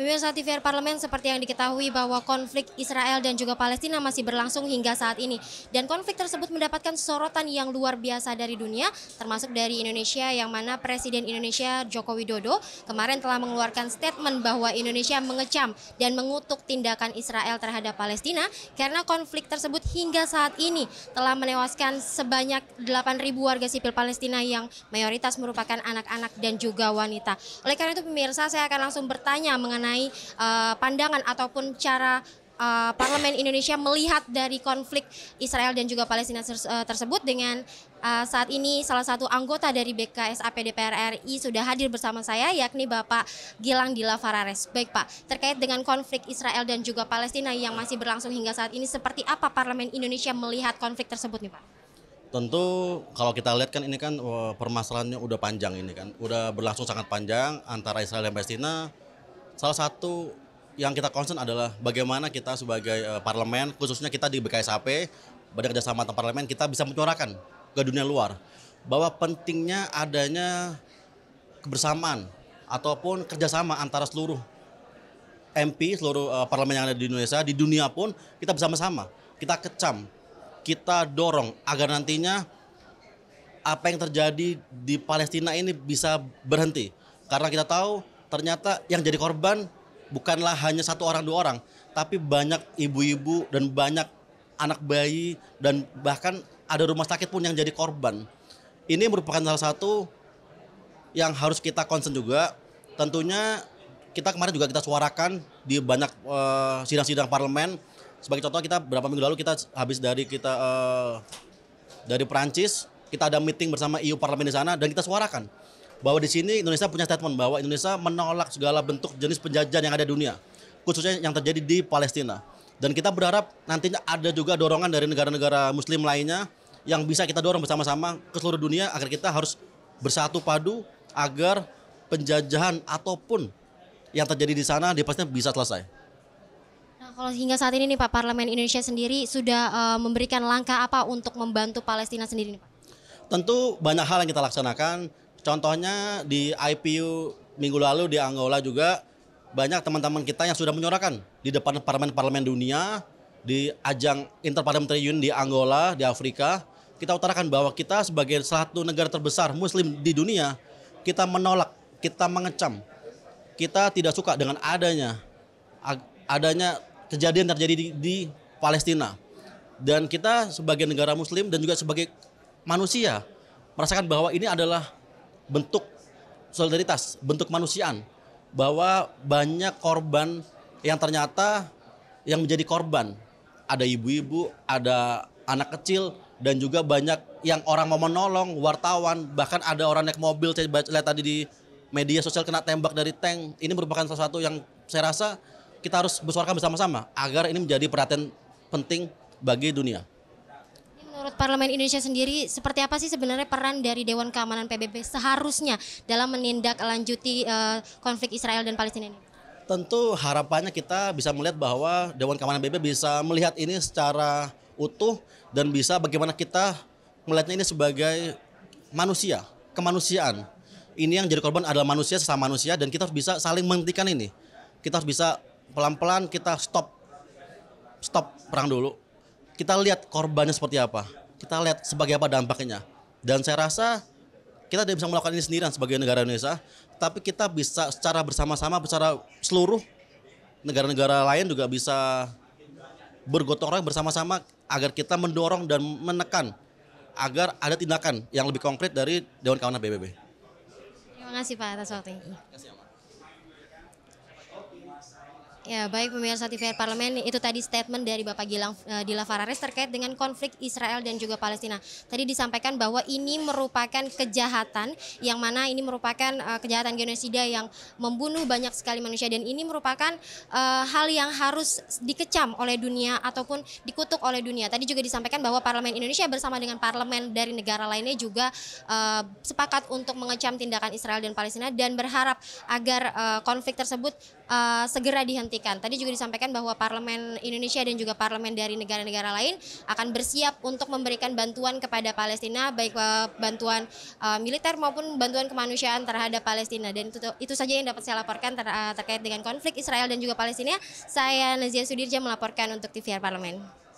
Pemirsa TVR Parlemen seperti yang diketahui bahwa konflik Israel dan juga Palestina masih berlangsung hingga saat ini. Dan konflik tersebut mendapatkan sorotan yang luar biasa dari dunia, termasuk dari Indonesia yang mana Presiden Indonesia Joko Widodo kemarin telah mengeluarkan statement bahwa Indonesia mengecam dan mengutuk tindakan Israel terhadap Palestina karena konflik tersebut hingga saat ini telah menewaskan sebanyak 8.000 warga sipil Palestina yang mayoritas merupakan anak-anak dan juga wanita. Oleh karena itu pemirsa saya akan langsung bertanya mengenai mengenai uh, pandangan ataupun cara uh, parlemen Indonesia melihat dari konflik Israel dan juga Palestina uh, tersebut dengan uh, saat ini salah satu anggota dari BKSAP DPR RI sudah hadir bersama saya yakni Bapak Gilang Dila Farares. Baik Pak, terkait dengan konflik Israel dan juga Palestina yang masih berlangsung hingga saat ini seperti apa parlemen Indonesia melihat konflik tersebut nih Pak? Tentu kalau kita lihat kan ini kan permasalahannya udah panjang ini kan, udah berlangsung sangat panjang antara Israel dan Palestina salah satu yang kita concern adalah bagaimana kita sebagai uh, parlemen, khususnya kita di BKSAP, pada kerjasama antar parlemen, kita bisa menyuarakan ke dunia luar bahwa pentingnya adanya kebersamaan ataupun kerjasama antara seluruh MP, seluruh uh, parlemen yang ada di Indonesia, di dunia pun kita bersama-sama, kita kecam, kita dorong agar nantinya apa yang terjadi di Palestina ini bisa berhenti. Karena kita tahu ternyata yang jadi korban bukanlah hanya satu orang dua orang, tapi banyak ibu-ibu dan banyak anak bayi dan bahkan ada rumah sakit pun yang jadi korban. Ini merupakan salah satu yang harus kita concern juga. Tentunya kita kemarin juga kita suarakan di banyak eh, sidang-sidang uh, parlemen. Sebagai contoh kita berapa minggu lalu kita habis dari kita uh, dari Perancis kita ada meeting bersama EU parlemen di sana dan kita suarakan bahwa di sini Indonesia punya statement bahwa Indonesia menolak segala bentuk jenis penjajahan yang ada di dunia, khususnya yang terjadi di Palestina. Dan kita berharap nantinya ada juga dorongan dari negara-negara Muslim lainnya yang bisa kita dorong bersama-sama ke seluruh dunia agar kita harus bersatu padu agar penjajahan ataupun yang terjadi di sana di Palestina bisa selesai nah kalau hingga saat ini nih Pak Parlemen Indonesia sendiri sudah uh, memberikan langkah apa untuk membantu Palestina sendiri nih Pak? Tentu banyak hal yang kita laksanakan Contohnya di IPU minggu lalu di Angola juga banyak teman-teman kita yang sudah menyuarakan di depan parlemen-parlemen dunia, di ajang Interparliamentary Union di Angola, di Afrika, kita utarakan bahwa kita sebagai satu negara terbesar muslim di dunia, kita menolak, kita mengecam. Kita tidak suka dengan adanya adanya kejadian terjadi di, di Palestina. Dan kita sebagai negara muslim dan juga sebagai manusia merasakan bahwa ini adalah bentuk solidaritas, bentuk kemanusiaan, bahwa banyak korban yang ternyata yang menjadi korban. Ada ibu-ibu, ada anak kecil, dan juga banyak yang orang mau menolong, wartawan, bahkan ada orang naik mobil, saya lihat tadi di media sosial kena tembak dari tank. Ini merupakan sesuatu yang saya rasa kita harus bersuarakan bersama-sama agar ini menjadi perhatian penting bagi dunia parlemen Indonesia sendiri seperti apa sih sebenarnya peran dari Dewan Keamanan PBB seharusnya dalam menindaklanjuti uh, konflik Israel dan Palestina ini? Tentu harapannya kita bisa melihat bahwa Dewan Keamanan PBB bisa melihat ini secara utuh dan bisa bagaimana kita melihatnya ini sebagai manusia, kemanusiaan. Ini yang jadi korban adalah manusia sesama manusia dan kita harus bisa saling menghentikan ini. Kita harus bisa pelan-pelan kita stop stop perang dulu. Kita lihat korbannya seperti apa kita lihat sebagai apa dampaknya. Dan saya rasa kita tidak bisa melakukan ini sendirian sebagai negara Indonesia, tapi kita bisa secara bersama-sama, secara seluruh negara-negara lain juga bisa bergotong royong bersama-sama agar kita mendorong dan menekan agar ada tindakan yang lebih konkret dari Dewan Kawanan PBB. Terima kasih Pak atas waktunya. Terima Ya, baik pemirsa TVR Parlemen, itu tadi statement dari Bapak Gilang uh, Dila Farares terkait dengan konflik Israel dan juga Palestina. Tadi disampaikan bahwa ini merupakan kejahatan yang mana ini merupakan uh, kejahatan genosida yang membunuh banyak sekali manusia dan ini merupakan uh, hal yang harus dikecam oleh dunia ataupun dikutuk oleh dunia. Tadi juga disampaikan bahwa Parlemen Indonesia bersama dengan parlemen dari negara lainnya juga uh, sepakat untuk mengecam tindakan Israel dan Palestina dan berharap agar uh, konflik tersebut uh, segera dihentikan. Tadi juga disampaikan bahwa parlemen Indonesia dan juga parlemen dari negara-negara lain akan bersiap untuk memberikan bantuan kepada Palestina baik uh, bantuan uh, militer maupun bantuan kemanusiaan terhadap Palestina. Dan itu itu saja yang dapat saya laporkan ter, uh, terkait dengan konflik Israel dan juga Palestina. Saya Nazia Sudirja melaporkan untuk TVR Parlemen.